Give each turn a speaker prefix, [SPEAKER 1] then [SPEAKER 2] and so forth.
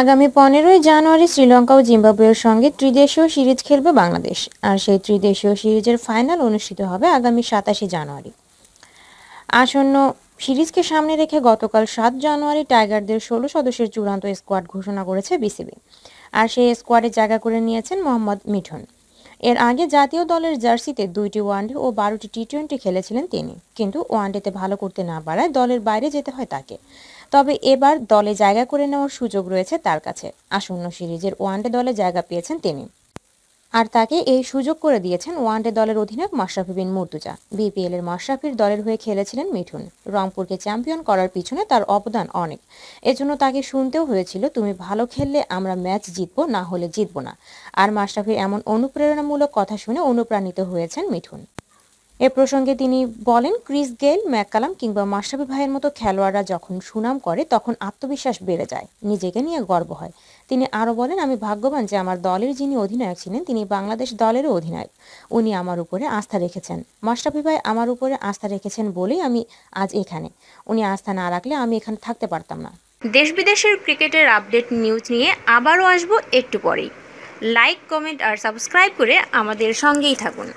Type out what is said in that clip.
[SPEAKER 1] আগামী পনেরোই জানুয়ারি শ্রীলঙ্কা ও জিম্বাবুয়ের সঙ্গে ত্রিদেশীয় সিরিজ খেলবে বাংলাদেশ আর সেই ত্রিদেশীয় সিরিজের ফাইনাল অনুষ্ঠিত হবে আগামী সাতাশে জানুয়ারি আসন্ন সিরিজকে সামনে রেখে গতকাল সাত জানুয়ারি টাইগারদের ষোলো সদস্যের চূড়ান্ত স্কোয়াড ঘোষণা করেছে বিসিবি আর সেই স্কোয়াডে জায়গা করে নিয়েছেন মোহাম্মদ মিঠুন এর আগে জাতীয় দলের জার্সিতে দুইটি ওয়ানডে ও বারোটি টি টোয়েন্টি খেলেছিলেন তিনি কিন্তু ওয়ানডেতে ভালো করতে না পারায় দলের বাইরে যেতে হয় তাকে তবে এবার দলে জায়গা করে নেওয়ার সুযোগ রয়েছে তার কাছে আসন্ন সিরিজের ওয়ানডে দলে জায়গা পেয়েছেন তিনি আর তাকে এই সুযোগ করে দিয়েছেন ওয়ানডে দলের অধিনায়ক মাশরাফি বিন মুর্তুজা বিপিএল এর মাশরাফির দলের হয়ে খেলেছিলেন মিঠুন রংপুরকে চ্যাম্পিয়ন করার পিছনে তার অবদান অনেক এজন্য তাকে শুনতেও হয়েছিল তুমি ভালো খেললে আমরা ম্যাচ জিতবো না হলে জিতবো না আর মাশরাফির এমন অনুপ্রেরণামূলক কথা শুনে অনুপ্রাণিত হয়েছেন মিঠুন এ প্রসঙ্গে তিনি বলেন ক্রিস গেল ম্যাককালাম কিংবা মাশরাফি ভাইয়ের মতো খেলোয়াড়রা যখন সুনাম করে তখন আত্মবিশ্বাস বেড়ে যায় নিজেকে নিয়ে গর্ব হয় তিনি আরও বলেন আমি ভাগ্যবান যে আমার দলের যিনি অধিনায়ক ছিলেন তিনি বাংলাদেশ দলেরও অধিনায়ক উনি আমার উপরে আস্থা রেখেছেন মাশরাফি ভাই আমার উপরে আস্থা রেখেছেন বলেই আমি আজ এখানে উনি আস্থা না রাখলে আমি এখানে থাকতে পারতাম না
[SPEAKER 2] দেশ বিদেশের ক্রিকেটের আপডেট নিউজ নিয়ে আবারও আসবো একটু পরেই লাইক কমেন্ট আর সাবস্ক্রাইব করে আমাদের সঙ্গেই থাকুন